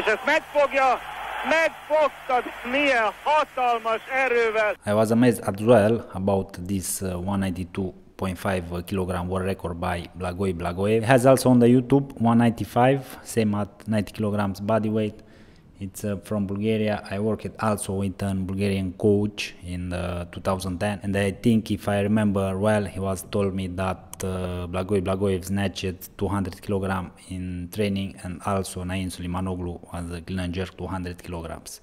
És ezt milyen hatalmas erővel. I was amazed as well about this uh, 192 kilogram world record by Blagoj Blagojev. Has also on the YouTube 195, same at 90 kilograms body weight. It's uh, from Bulgaria. I worked also with a Bulgarian coach in uh, 2010, and I think if I remember well, he was told me that uh, Blagoj snatched 200 kilograms in training, and also Nain Sulimanoglu was a clean and jerk 200 kilograms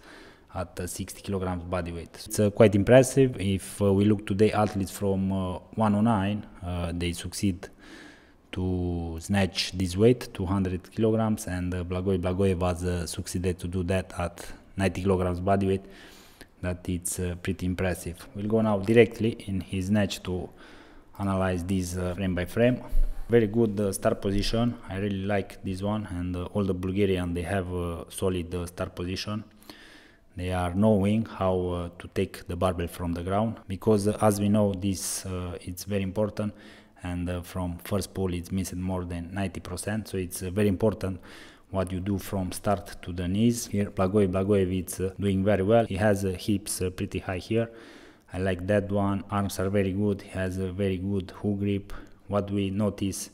at 60 kilograms body weight. It's uh, quite impressive. If uh, we look today athletes from uh, 109, uh, they succeed to snatch this weight 200 kilograms and uh, Blagoj Blagoev has uh, succeeded to do that at 90 kilograms body weight that it's uh, pretty impressive we'll go now directly in his snatch to analyze this uh, frame by frame very good uh, start position I really like this one and uh, all the Bulgarian they have a solid start position they are knowing how uh, to take the barbell from the ground because uh, as we know this uh, it's very important and uh, from first pull, it's missing more than 90%. So it's uh, very important what you do from start to the knees. Here Blagoje Blagojev it's uh, doing very well. He has hips pretty high here. I like that one. Arms are very good. He has a very good hook grip. What we notice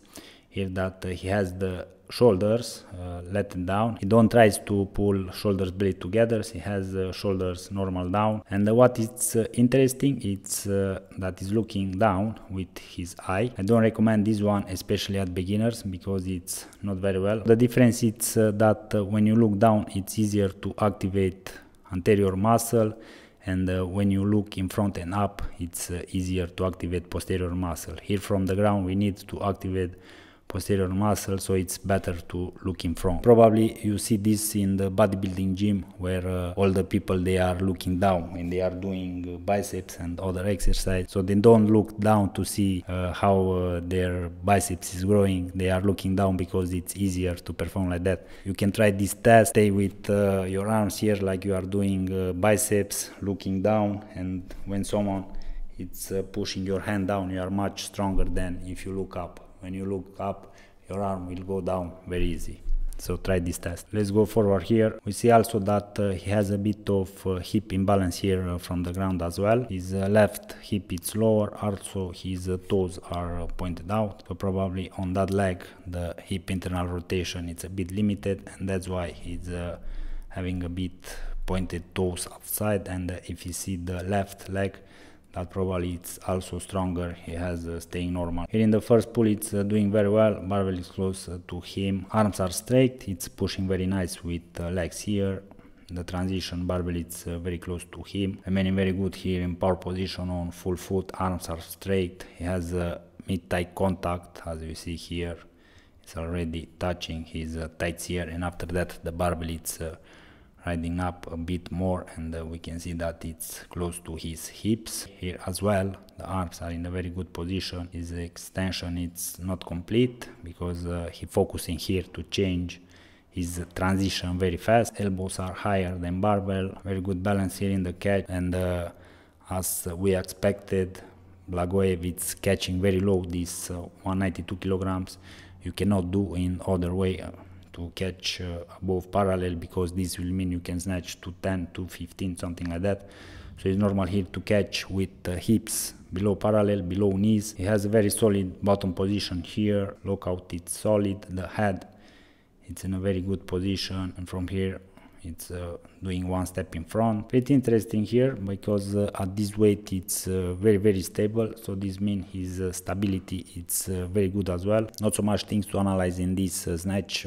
here that uh, he has the shoulders uh, let down he don't tries to pull shoulders blade together he has uh, shoulders normal down and uh, what is uh, interesting it's uh, that he's looking down with his eye i don't recommend this one especially at beginners because it's not very well the difference is that when you look down it's easier to activate anterior muscle and uh, when you look in front and up it's uh, easier to activate posterior muscle here from the ground we need to activate posterior muscle so it's better to look in front probably you see this in the bodybuilding gym where uh, all the people they are looking down and they are doing uh, biceps and other exercise so they don't look down to see uh, how uh, their biceps is growing they are looking down because it's easier to perform like that you can try this test stay with uh, your arms here like you are doing uh, biceps looking down and when someone it's pushing your hand down you are much stronger than if you look up when you look up, your arm will go down very easy. So try this test. Let's go forward here. We see also that uh, he has a bit of uh, hip imbalance here uh, from the ground as well. His uh, left hip is lower, also his uh, toes are uh, pointed out. So probably on that leg, the hip internal rotation it's a bit limited and that's why he's having a bit pointed toes outside. And if you see the left leg, that probably it's also stronger. He has uh, staying normal. Here in the first pull, it's uh, doing very well. Barbell is close uh, to him. Arms are straight. It's pushing very nice with uh, legs here. The transition barbell it's uh, very close to him. I mean, very good here in power position on full foot. Arms are straight. He has uh, mid thigh contact as you see here. It's already touching his tights here, and after that the barbell it's riding up a bit more and uh, we can see that it's close to his hips here as well the arms are in a very good position his extension it's not complete because uh, he focusing here to change his transition very fast elbows are higher than barbell very good balance here in the catch and uh, as we expected Blagoev is catching very low this uh, 192 kilograms you cannot do in other way uh, to catch above uh, parallel because this will mean you can snatch to 10 to 15 something like that so it's normal here to catch with uh, hips below parallel below knees it has a very solid bottom position here look out it's solid the head it's in a very good position and from here it's uh, doing one step in front pretty interesting here because uh, at this weight it's uh, very very stable so this means his uh, stability it's uh, very good as well not so much things to analyze in this uh, snatch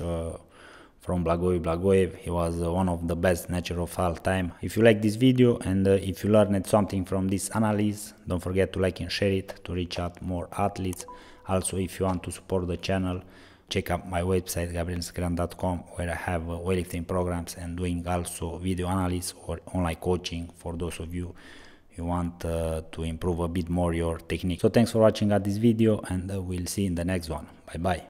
from Blagoje Blagoev. He was uh, one of the best snatcher of all time. If you like this video and uh, if you learned something from this analysis, don't forget to like and share it to reach out more athletes. Also, if you want to support the channel, check out my website gabrielsgran.com where I have uh, weightlifting programs and doing also video analysis or online coaching for those of you you want uh, to improve a bit more your technique. So thanks for watching at uh, this video and uh, we'll see in the next one. Bye bye.